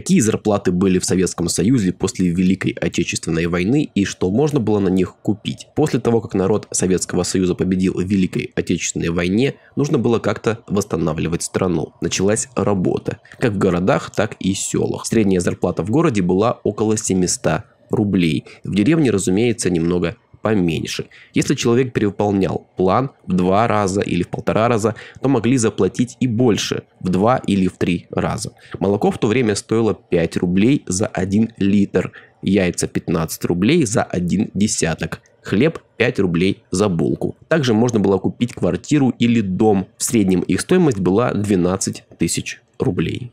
какие зарплаты были в Советском Союзе после Великой Отечественной войны и что можно было на них купить. После того, как народ Советского Союза победил в Великой Отечественной войне, нужно было как-то восстанавливать страну. Началась работа, как в городах, так и в селах. Средняя зарплата в городе была около 700 рублей. В деревне, разумеется, немного поменьше. Если человек перевыполнял план в два раза или в полтора раза, то могли заплатить и больше, в два или в три раза. Молоко в то время стоило 5 рублей за 1 литр, яйца 15 рублей за 1 десяток, хлеб 5 рублей за булку. Также можно было купить квартиру или дом. В среднем их стоимость была 12 тысяч рублей.